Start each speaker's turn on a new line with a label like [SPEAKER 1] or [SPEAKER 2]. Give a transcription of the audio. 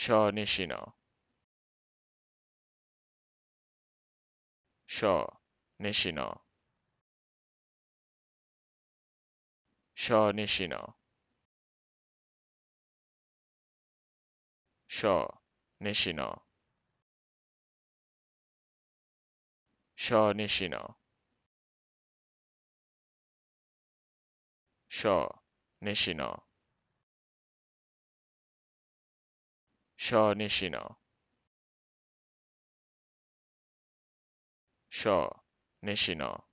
[SPEAKER 1] Shaw Nishino. Shaw Nishino. Shaw Nishino. Shaw Nishino. Shaw Nishino. Nishino. Sho Nishino. Sho Nishino.